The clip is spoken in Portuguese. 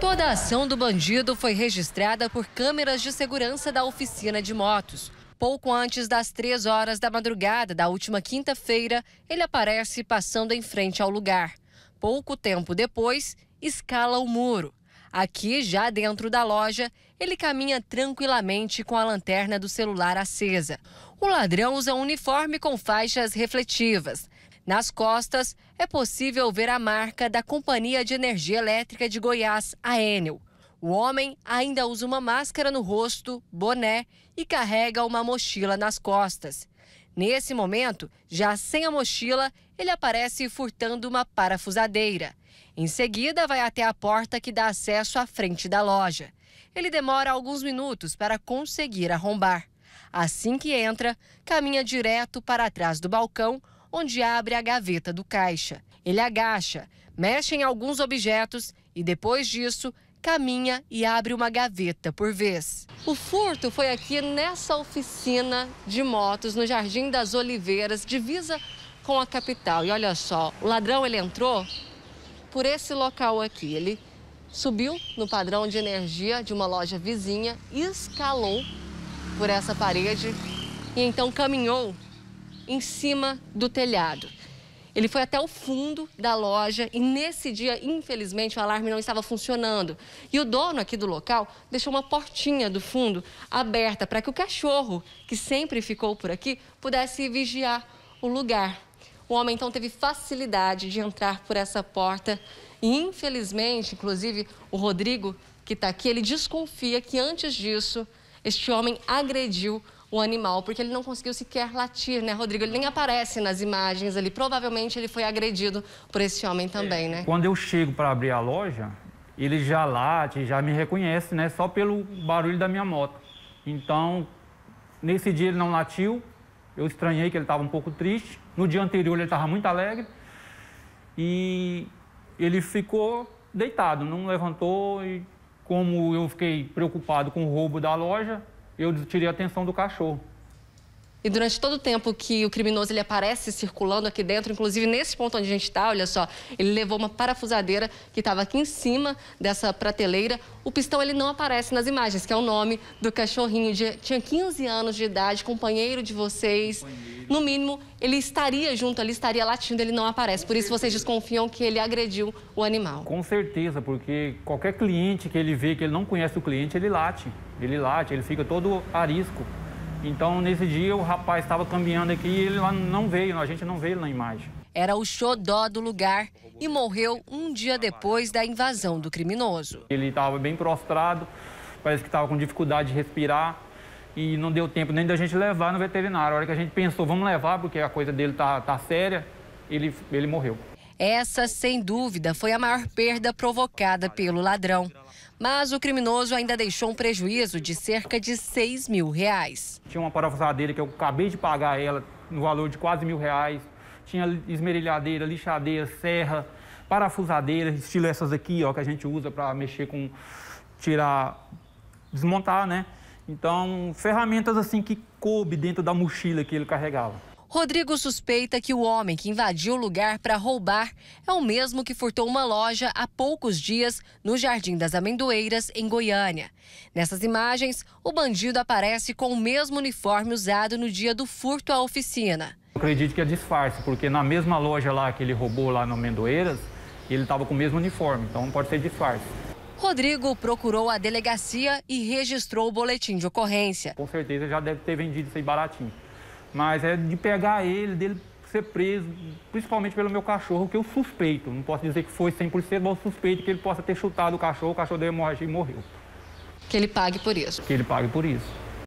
Toda a ação do bandido foi registrada por câmeras de segurança da oficina de motos. Pouco antes das três horas da madrugada da última quinta-feira, ele aparece passando em frente ao lugar. Pouco tempo depois, escala o muro. Aqui, já dentro da loja, ele caminha tranquilamente com a lanterna do celular acesa. O ladrão usa um uniforme com faixas refletivas. Nas costas, é possível ver a marca da Companhia de Energia Elétrica de Goiás, a Enel. O homem ainda usa uma máscara no rosto, boné e carrega uma mochila nas costas. Nesse momento, já sem a mochila, ele aparece furtando uma parafusadeira. Em seguida, vai até a porta que dá acesso à frente da loja. Ele demora alguns minutos para conseguir arrombar. Assim que entra, caminha direto para trás do balcão, onde abre a gaveta do caixa. Ele agacha, mexe em alguns objetos e, depois disso, caminha e abre uma gaveta por vez. O furto foi aqui nessa oficina de motos, no Jardim das Oliveiras, divisa com a capital. E olha só, o ladrão ele entrou por esse local aqui. Ele subiu no padrão de energia de uma loja vizinha, escalou por essa parede e então caminhou em cima do telhado. Ele foi até o fundo da loja e nesse dia, infelizmente, o alarme não estava funcionando. E o dono aqui do local deixou uma portinha do fundo aberta para que o cachorro, que sempre ficou por aqui, pudesse vigiar o lugar. O homem então teve facilidade de entrar por essa porta e, infelizmente, inclusive o Rodrigo, que está aqui, ele desconfia que antes disso este homem agrediu o animal, porque ele não conseguiu sequer latir, né, Rodrigo? Ele nem aparece nas imagens ali. Provavelmente ele foi agredido por esse homem é, também, né? Quando eu chego para abrir a loja, ele já late, já me reconhece, né? Só pelo barulho da minha moto. Então, nesse dia ele não latiu. Eu estranhei que ele estava um pouco triste. No dia anterior ele estava muito alegre. E ele ficou deitado, não levantou. E como eu fiquei preocupado com o roubo da loja, eu tirei a atenção do cachorro. E durante todo o tempo que o criminoso ele aparece circulando aqui dentro, inclusive nesse ponto onde a gente está, olha só, ele levou uma parafusadeira que estava aqui em cima dessa prateleira. O pistão ele não aparece nas imagens, que é o nome do cachorrinho. De, tinha 15 anos de idade, companheiro de vocês. No mínimo, ele estaria junto ali, estaria latindo, ele não aparece. Por isso vocês desconfiam que ele agrediu o animal. Com certeza, porque qualquer cliente que ele vê que ele não conhece o cliente, ele late. Ele late, ele fica todo arisco. Então, nesse dia, o rapaz estava caminhando aqui e ele lá não veio, a gente não veio na imagem. Era o xodó do lugar e morreu um dia depois da invasão do criminoso. Ele estava bem prostrado, parece que estava com dificuldade de respirar e não deu tempo nem da gente levar no veterinário. A hora que a gente pensou, vamos levar porque a coisa dele tá, tá séria, ele, ele morreu. Essa, sem dúvida, foi a maior perda provocada pelo ladrão mas o criminoso ainda deixou um prejuízo de cerca de 6 mil reais. Tinha uma parafusadeira que eu acabei de pagar ela no valor de quase mil reais. Tinha esmerilhadeira, lixadeira, serra, parafusadeira, estilo essas aqui, ó, que a gente usa para mexer com, tirar, desmontar, né? Então, ferramentas assim que coube dentro da mochila que ele carregava. Rodrigo suspeita que o homem que invadiu o lugar para roubar é o mesmo que furtou uma loja há poucos dias no Jardim das Amendoeiras, em Goiânia. Nessas imagens, o bandido aparece com o mesmo uniforme usado no dia do furto à oficina. Eu acredito que é disfarce, porque na mesma loja lá que ele roubou lá no Amendoeiras, ele estava com o mesmo uniforme, então pode ser disfarce. Rodrigo procurou a delegacia e registrou o boletim de ocorrência. Com certeza já deve ter vendido isso aí baratinho mas é de pegar ele, dele ser preso, principalmente pelo meu cachorro, que eu suspeito. Não posso dizer que foi 100%, mas eu suspeito que ele possa ter chutado o cachorro, o cachorro deu hemorragia e morreu. Que ele pague por isso. Que ele pague por isso.